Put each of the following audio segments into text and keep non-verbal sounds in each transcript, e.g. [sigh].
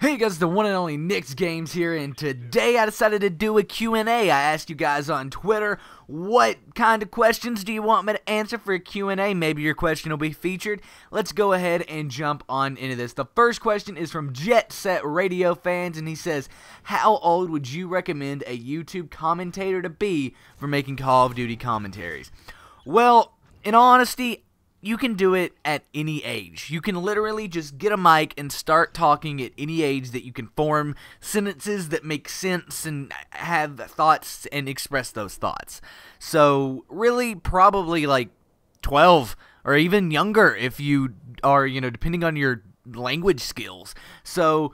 Hey guys, the one and only Nick's Games here, and today I decided to do a Q&A. I asked you guys on Twitter, what kind of questions do you want me to answer for a Q&A? Maybe your question will be featured. Let's go ahead and jump on into this. The first question is from Jet Set Radio fans, and he says, how old would you recommend a YouTube commentator to be for making Call of Duty commentaries? Well, in honesty, you can do it at any age. You can literally just get a mic and start talking at any age that you can form sentences that make sense and have thoughts and express those thoughts. So, really, probably like 12 or even younger if you are, you know, depending on your language skills. So,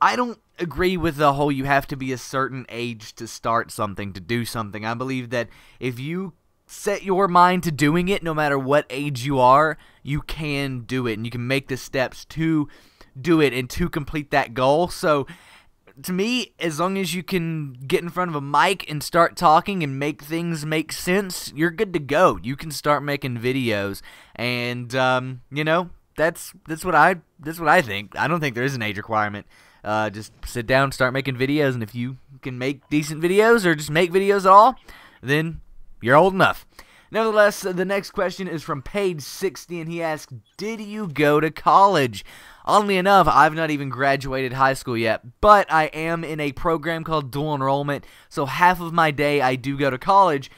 I don't agree with the whole you have to be a certain age to start something, to do something. I believe that if you set your mind to doing it, no matter what age you are, you can do it and you can make the steps to do it and to complete that goal. So, to me, as long as you can get in front of a mic and start talking and make things make sense, you're good to go. You can start making videos, and um, you know that's that's what I that's what I think. I don't think there is an age requirement. Uh, just sit down, start making videos, and if you can make decent videos or just make videos at all, then you're old enough. Nevertheless, uh, the next question is from page 60, and he asks, Did you go to college? Oddly enough, I've not even graduated high school yet, but I am in a program called dual enrollment, so half of my day I do go to college,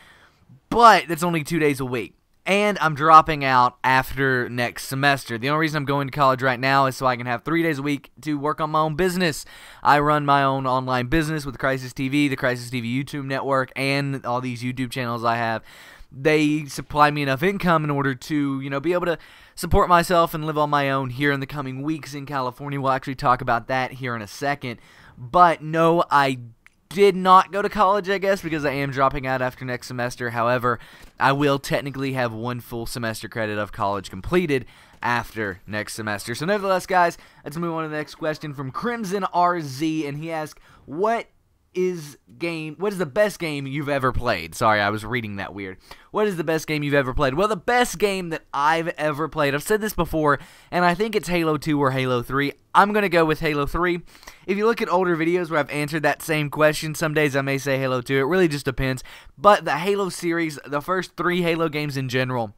but that's only two days a week and I'm dropping out after next semester. The only reason I'm going to college right now is so I can have three days a week to work on my own business. I run my own online business with Crisis TV, the Crisis TV YouTube network, and all these YouTube channels I have. They supply me enough income in order to, you know, be able to support myself and live on my own here in the coming weeks in California. We'll actually talk about that here in a second. But no, I did not go to college, I guess, because I am dropping out after next semester. However, I will technically have one full semester credit of college completed after next semester. So, nevertheless, guys, let's move on to the next question from Crimson RZ, and he asks, What is game what is the best game you've ever played? Sorry, I was reading that weird. What is the best game you've ever played? Well, the best game that I've ever played. I've said this before and I think it's Halo 2 or Halo 3. I'm going to go with Halo 3. If you look at older videos where I've answered that same question, some days I may say Halo 2. It really just depends. But the Halo series, the first 3 Halo games in general,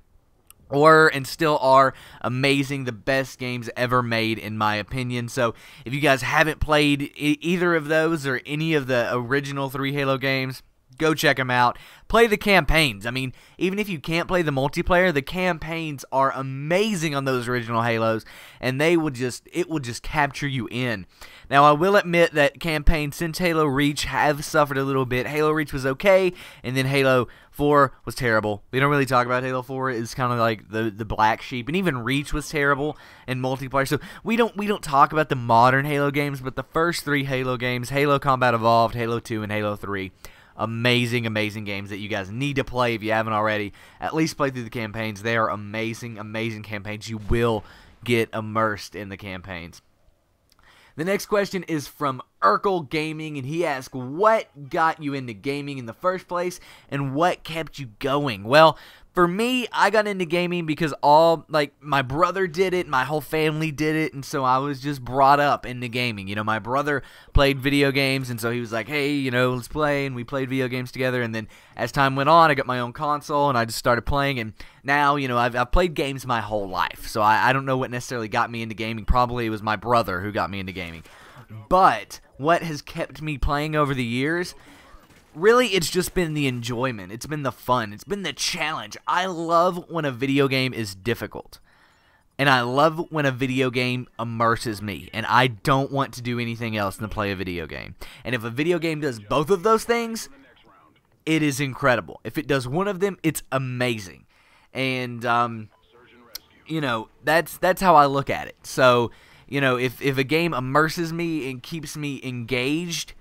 were and still are amazing, the best games ever made, in my opinion. So, if you guys haven't played e- either of those or any of the original three Halo games, go check them out. Play the campaigns. I mean, even if you can't play the multiplayer, the campaigns are amazing on those original Halos, and they will just it will just capture you in. Now, I will admit that campaigns since Halo Reach have suffered a little bit. Halo Reach was okay, and then Halo 4 was terrible. We don't really talk about Halo 4. It's kind of like the the black sheep, and even Reach was terrible in multiplayer. So we don't we don't talk about the modern Halo games, but the first three Halo games, Halo Combat Evolved, Halo 2, and Halo 3 amazing, amazing games that you guys need to play if you haven't already. At least play through the campaigns. They are amazing, amazing campaigns. You will get immersed in the campaigns. The next question is from Urkel Gaming, and he asked, What got you into gaming in the first place, and what kept you going? Well, for me, I got into gaming because all like my brother did it, my whole family did it, and so I was just brought up into gaming. You know, my brother played video games, and so he was like, "Hey, you know, let's play," and we played video games together. And then as time went on, I got my own console, and I just started playing. And now, you know, I've, I've played games my whole life, so I, I don't know what necessarily got me into gaming. Probably it was my brother who got me into gaming. But what has kept me playing over the years really it's just been the enjoyment it's been the fun it's been the challenge i love when a video game is difficult and i love when a video game immerses me and i don't want to do anything else than play a video game and if a video game does both of those things it is incredible if it does one of them it's amazing and um, you know that's that's how i look at it so you know if, if a game immerses me and keeps me engaged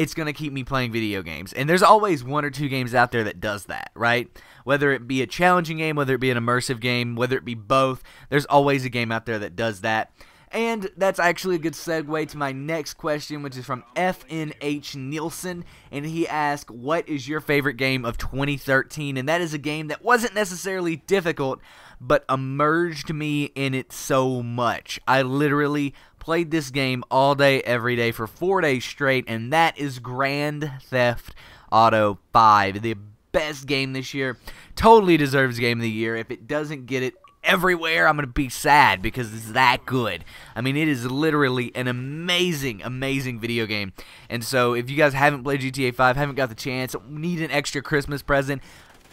it's going to keep me playing video games. And there's always one or two games out there that does that, right? Whether it be a challenging game, whether it be an immersive game, whether it be both, there's always a game out there that does that. And that's actually a good segue to my next question, which is from FNH Nielsen. And he asked, What is your favorite game of 2013? And that is a game that wasn't necessarily difficult, but emerged me in it so much. I literally Played this game all day, every day for four days straight, and that is Grand Theft Auto 5. The best game this year. Totally deserves Game of the Year. If it doesn't get it everywhere, I'm going to be sad because it's that good. I mean, it is literally an amazing, amazing video game. And so, if you guys haven't played GTA 5, haven't got the chance, need an extra Christmas present,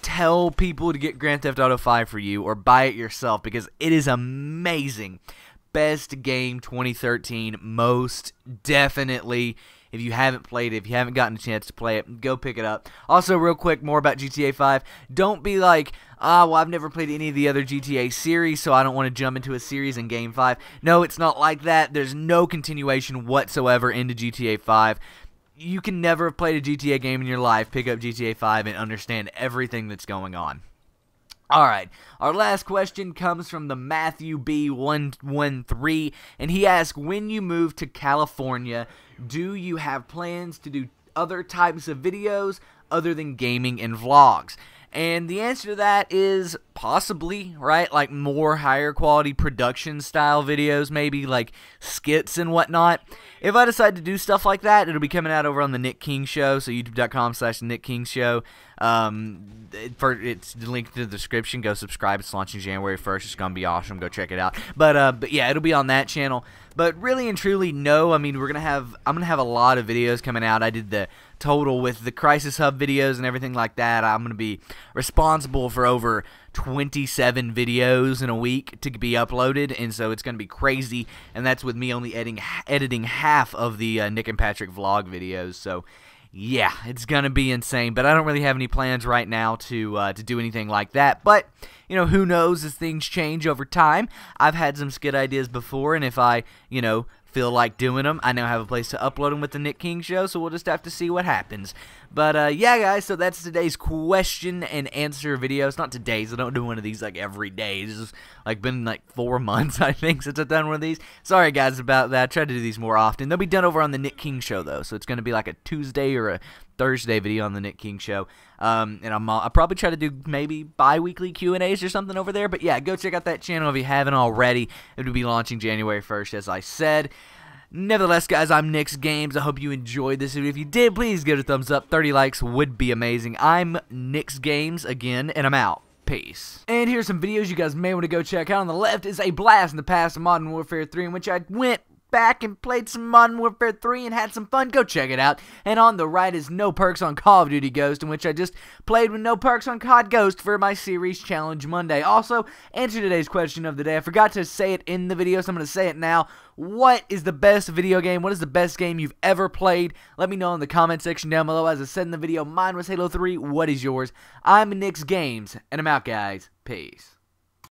tell people to get Grand Theft Auto 5 for you or buy it yourself because it is amazing best game 2013, most definitely. If you haven't played it, if you haven't gotten a chance to play it, go pick it up. Also, real quick, more about GTA 5. Don't be like, ah, well, I've never played any of the other GTA series, so I don't want to jump into a series in Game 5. No, it's not like that. There's no continuation whatsoever into GTA 5. You can never have played a GTA game in your life, pick up GTA 5, and understand everything that's going on. All right. Our last question comes from the Matthew B113 and he asks when you move to California, do you have plans to do other types of videos other than gaming and vlogs? And the answer to that is possibly, right? Like more higher quality production style videos, maybe like skits and whatnot. If I decide to do stuff like that, it'll be coming out over on the Nick King Show, so youtube.com slash Nick King Show. Um, for it's linked in the description. Go subscribe. It's launching January first. It's gonna be awesome. Go check it out. But uh, but yeah, it'll be on that channel. But really and truly, no. I mean, we're gonna have I'm gonna have a lot of videos coming out. I did the total with the Crisis Hub videos and everything like that. I'm going to be responsible for over 27 videos in a week to be uploaded, and so it's going to be crazy. And that's with me only editing editing half of the uh, Nick and Patrick vlog videos. So yeah, it's gonna be insane. But I don't really have any plans right now to uh, to do anything like that. But you know, who knows as things change over time. I've had some skit ideas before, and if I you know feel like doing them. I now have a place to upload them with the Nick King Show, so we'll just have to see what happens. But uh, yeah, guys, so that's today's question and answer video. It's not today's. I don't do one of these like every day. It's just, like been like four [laughs] months, I think, since I've done one of these. Sorry, guys, about that. I try to do these more often. They'll be done over on the Nick King Show, though, so it's going to be like a Tuesday or a Thursday video on the Nick King Show. Um, and I'm, I'll probably try to do maybe bi-weekly Q&As or something over there. But yeah, go check out that channel if you haven't already. It will be launching January 1st, as I said. Nevertheless, guys, I'm Nick's Games. I hope you enjoyed this video. If you did, please give it a thumbs up. 30 likes would be amazing. I'm Nick's Games again, and I'm out. Peace. And here's some videos you guys may want to go check out. On the left is a blast in the past of Modern Warfare 3 in which I went back and played some Modern Warfare 3 and had some fun, go check it out. And on the right is No Perks on Call of Duty Ghost, in which I just played with No Perks on COD Ghost for my series challenge Monday. Also, answer today's question of the day. I forgot to say it in the video, so I'm going to say it now. What is the best video game? What is the best game you've ever played? Let me know in the comment section down below. As I said in the video, mine was Halo 3. What is yours? I'm Nick's Games, and I'm out, guys. Peace.